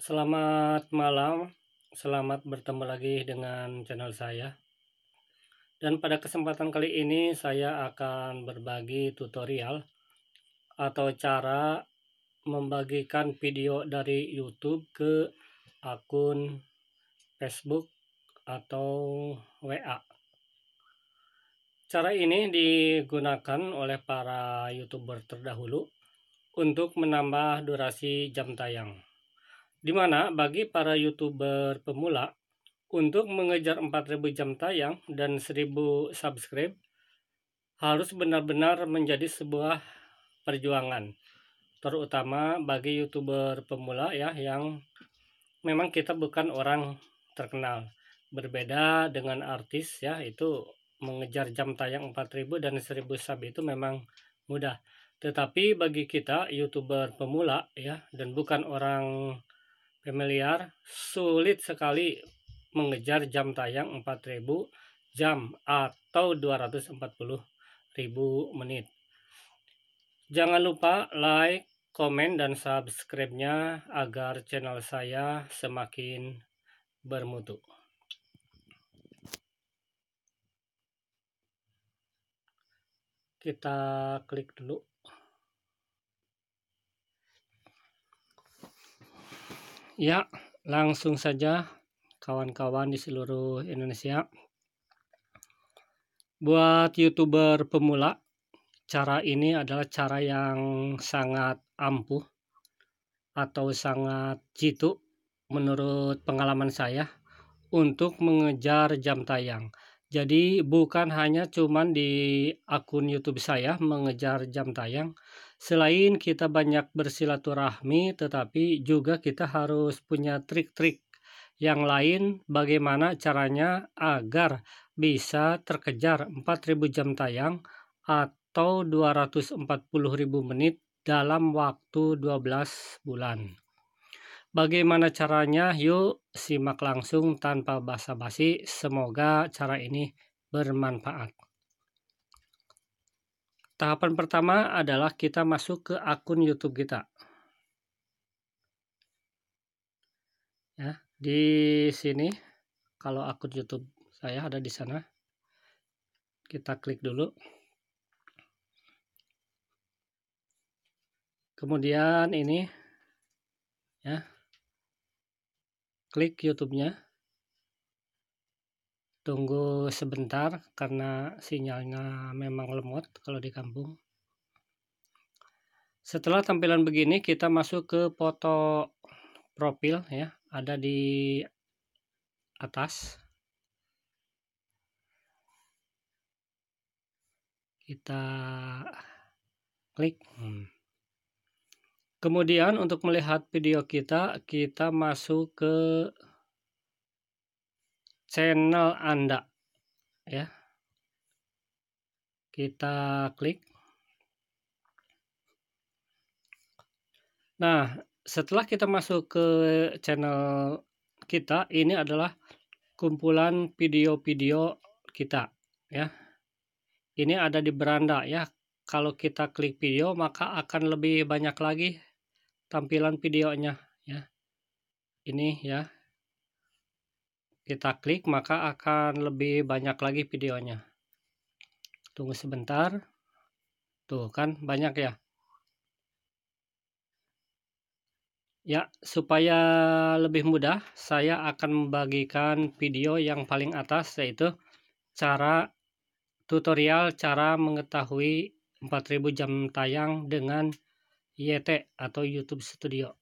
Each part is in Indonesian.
Selamat malam, selamat bertemu lagi dengan channel saya. Dan pada kesempatan kali ini saya akan berbagi tutorial atau cara membagikan video dari YouTube ke akun Facebook atau WA. Cara ini digunakan oleh para YouTuber terdahulu untuk menambah durasi jam tayang di mana bagi para youtuber pemula, untuk mengejar 4000 jam tayang dan 1000 subscribe, harus benar-benar menjadi sebuah perjuangan. Terutama bagi youtuber pemula ya yang memang kita bukan orang terkenal. Berbeda dengan artis ya itu mengejar jam tayang 4000 dan 1000 sub itu memang mudah. Tetapi bagi kita youtuber pemula ya dan bukan orang familiar sulit sekali mengejar jam tayang 4000 jam atau 240.000 menit. Jangan lupa like, komen, dan subscribe-nya agar channel saya semakin bermutu. Kita klik dulu. Ya, langsung saja kawan-kawan di seluruh Indonesia. Buat YouTuber pemula, cara ini adalah cara yang sangat ampuh atau sangat jitu menurut pengalaman saya untuk mengejar jam tayang. Jadi bukan hanya cuman di akun YouTube saya mengejar jam tayang, Selain kita banyak bersilaturahmi, tetapi juga kita harus punya trik-trik yang lain bagaimana caranya agar bisa terkejar 4000 jam tayang atau 240.000 menit dalam waktu 12 bulan. Bagaimana caranya? Yuk simak langsung tanpa basa-basi. Semoga cara ini bermanfaat. Tahapan pertama adalah kita masuk ke akun YouTube kita. Ya, di sini kalau akun YouTube saya ada di sana. Kita klik dulu. Kemudian ini ya. Klik YouTube-nya tunggu sebentar karena sinyalnya memang lemot kalau di kampung. Setelah tampilan begini kita masuk ke foto profil ya, ada di atas. Kita klik. Hmm. Kemudian untuk melihat video kita, kita masuk ke channel Anda ya. Kita klik. Nah, setelah kita masuk ke channel kita, ini adalah kumpulan video-video kita ya. Ini ada di beranda ya. Kalau kita klik video maka akan lebih banyak lagi tampilan videonya ya. Ini ya, kita klik maka akan lebih banyak lagi videonya tunggu sebentar tuh kan banyak ya Ya, supaya lebih mudah, saya akan membagikan video yang paling atas yaitu cara tutorial cara mengetahui 4000 jam tayang dengan YT atau YouTube Studio.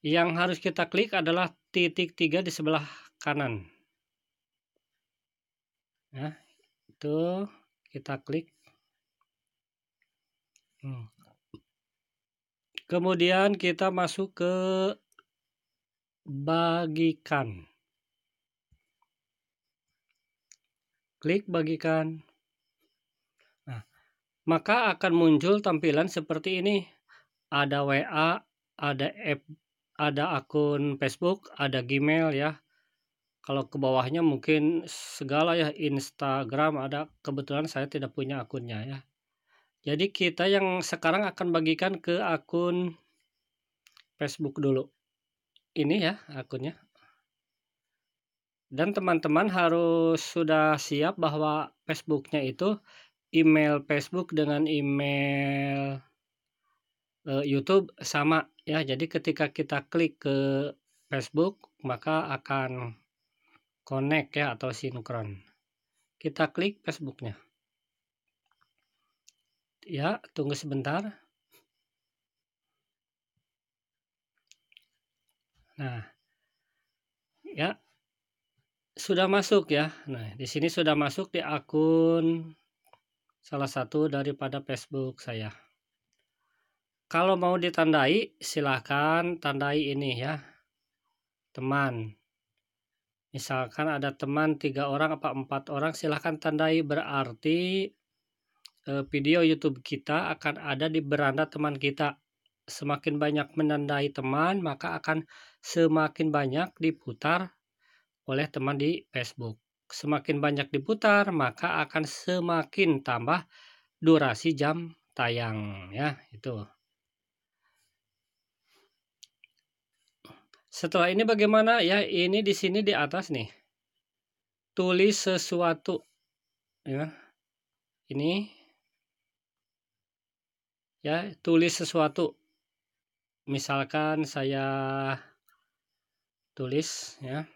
Yang harus kita klik adalah titik tiga di sebelah kanan. Nah, itu kita klik. Hmm. Kemudian kita masuk ke bagikan. Klik bagikan. Nah, maka akan muncul tampilan seperti ini. Ada WA, ada FB, ada akun Facebook, ada Gmail ya. Kalau ke bawahnya mungkin segala ya Instagram ada. Kebetulan saya tidak punya akunnya ya. Jadi kita yang sekarang akan bagikan ke akun Facebook dulu. Ini ya akunnya. Dan teman-teman harus sudah siap bahwa Facebooknya itu email Facebook dengan email Eh, YouTube sama ya. Jadi ketika kita klik ke Facebook maka akan connect ya atau sinkron. Kita klik Facebooknya. Ya, tunggu sebentar. Nah, ya sudah masuk ya. Nah, di sini sudah masuk di akun salah satu daripada Facebook saya. Kalau mau ditandai, silahkan tandai ini ya. Teman. Misalkan ada teman tiga orang apa empat orang, silahkan tandai berarti e, video YouTube kita akan ada di beranda teman kita. Semakin banyak menandai teman, maka akan semakin banyak diputar oleh teman di Facebook. Semakin banyak diputar, maka akan semakin tambah durasi jam tayang ya itu Setelah ini bagaimana? Ya, ini di sini di atas nih. Tulis sesuatu. Ya. Ini ya, tulis sesuatu. Misalkan saya tulis ya.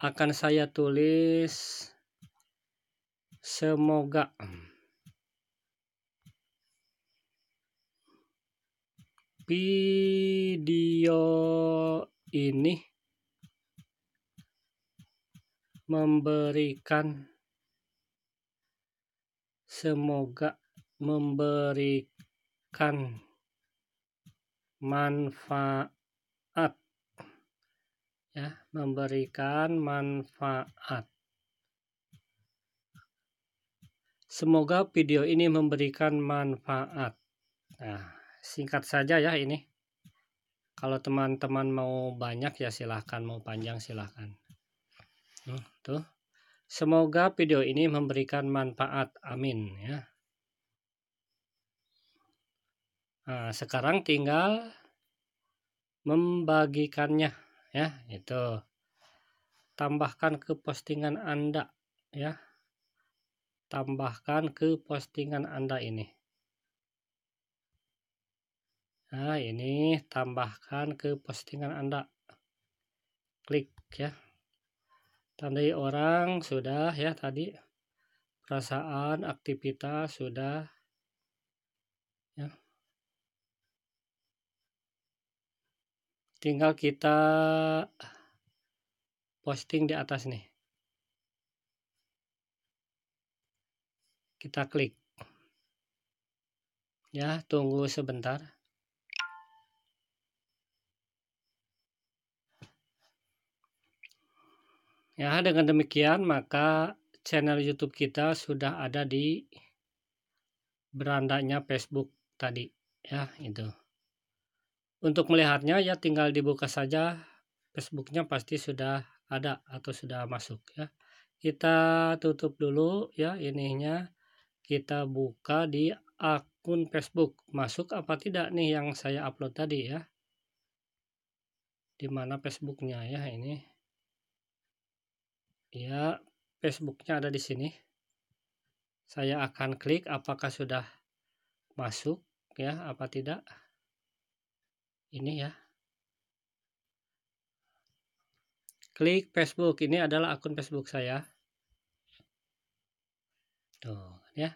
Akan saya tulis semoga. video ini memberikan semoga memberikan manfaat ya memberikan manfaat semoga video ini memberikan manfaat nah singkat saja ya ini. Kalau teman-teman mau banyak ya silahkan, mau panjang silahkan. Hmm, tuh. Semoga video ini memberikan manfaat. Amin ya. Nah, sekarang tinggal membagikannya ya, itu. Tambahkan ke postingan Anda ya. Tambahkan ke postingan Anda ini. Nah, ini tambahkan ke postingan Anda. Klik ya. Tandai orang sudah ya tadi. Perasaan, aktivitas sudah ya. Tinggal kita posting di atas nih. Kita klik. Ya, tunggu sebentar. Ya, dengan demikian maka channel YouTube kita sudah ada di berandanya Facebook tadi ya itu. Untuk melihatnya ya tinggal dibuka saja Facebooknya pasti sudah ada atau sudah masuk ya. Kita tutup dulu ya ininya kita buka di akun Facebook masuk apa tidak nih yang saya upload tadi ya. Di mana Facebooknya ya ini ya Facebooknya ada di sini saya akan klik apakah sudah masuk ya apa tidak ini ya klik Facebook ini adalah akun Facebook saya tuh ya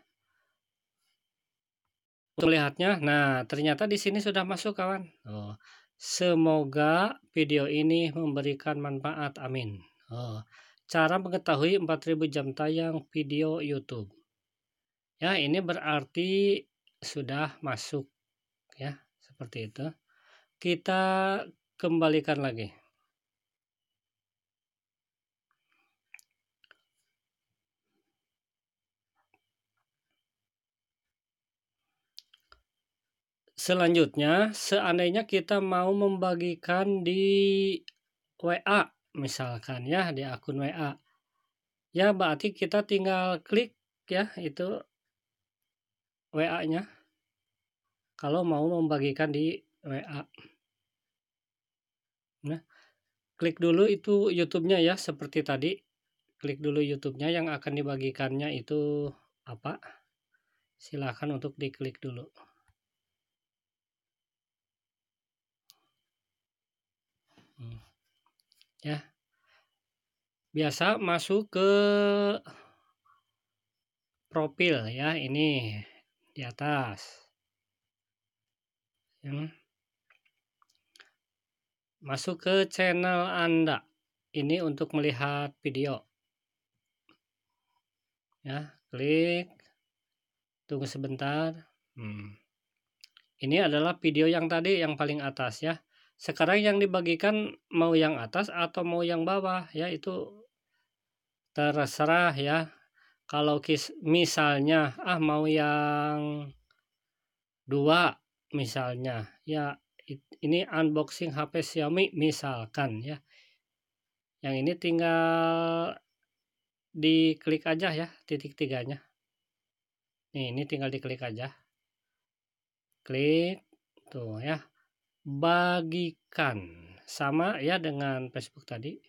untuk melihatnya nah ternyata di sini sudah masuk kawan oh. semoga video ini memberikan manfaat amin oh. Cara mengetahui 4000 jam tayang video YouTube. Ya, ini berarti sudah masuk ya, seperti itu. Kita kembalikan lagi. Selanjutnya, seandainya kita mau membagikan di WA misalkan ya di akun WA ya berarti kita tinggal klik ya itu WA-nya kalau mau membagikan di WA nah klik dulu itu YouTube-nya ya seperti tadi klik dulu YouTube-nya yang akan dibagikannya itu apa silahkan untuk diklik dulu hmm ya biasa masuk ke profil ya ini di atas ya. masuk ke channel anda ini untuk melihat video ya klik tunggu sebentar hmm. ini adalah video yang tadi yang paling atas ya sekarang yang dibagikan mau yang atas atau mau yang bawah ya itu terserah ya. Kalau kis, misalnya ah mau yang dua misalnya ya ini unboxing HP Xiaomi misalkan ya. Yang ini tinggal diklik aja ya titik tiganya. Nih, ini tinggal diklik aja. Klik tuh ya bagikan sama ya dengan Facebook tadi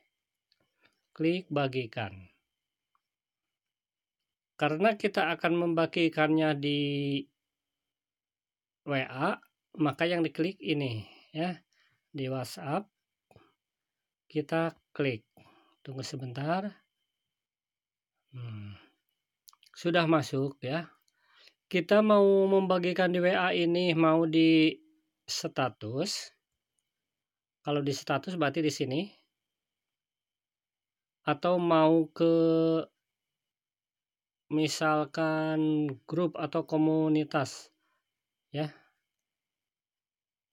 klik bagikan karena kita akan membagikannya di WA maka yang diklik ini ya di WhatsApp kita klik tunggu sebentar hmm. sudah masuk ya kita mau membagikan di WA ini mau di status. Kalau di status berarti di sini. Atau mau ke misalkan grup atau komunitas. Ya.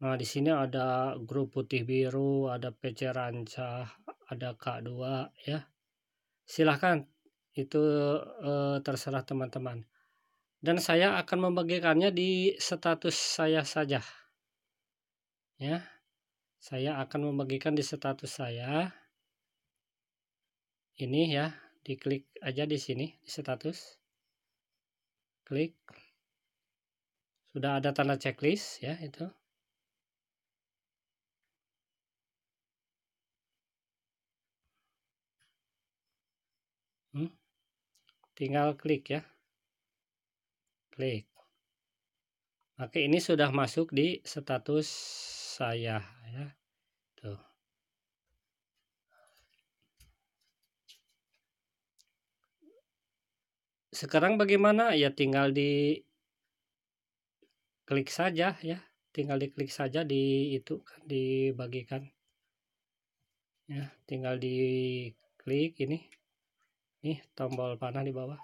Nah, di sini ada grup putih biru, ada PC Rancah, ada K2 ya. Silahkan itu eh, terserah teman-teman. Dan saya akan membagikannya di status saya saja ya saya akan membagikan di status saya ini ya diklik aja di sini di status klik sudah ada tanda checklist ya itu hmm. tinggal klik ya klik oke ini sudah masuk di status saya ya tuh sekarang bagaimana ya tinggal di klik saja ya tinggal diklik saja di itu kan dibagikan ya tinggal diklik ini nih tombol panah di bawah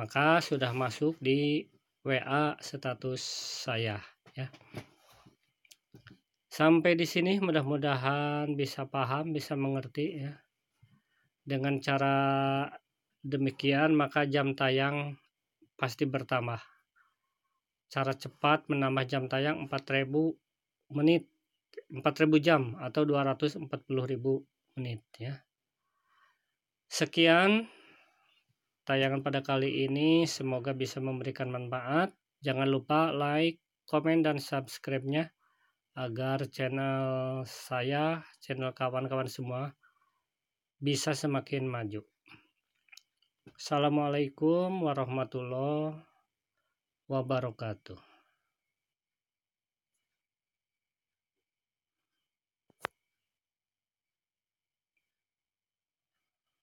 maka sudah masuk di WA status saya ya. Sampai di sini mudah-mudahan bisa paham, bisa mengerti ya. Dengan cara demikian maka jam tayang pasti bertambah. Cara cepat menambah jam tayang 4000 menit 4000 jam atau 240.000 menit ya. Sekian tayangan pada kali ini. Semoga bisa memberikan manfaat. Jangan lupa like, komen, dan subscribe-nya agar channel saya, channel kawan-kawan semua bisa semakin maju. Assalamualaikum warahmatullahi wabarakatuh.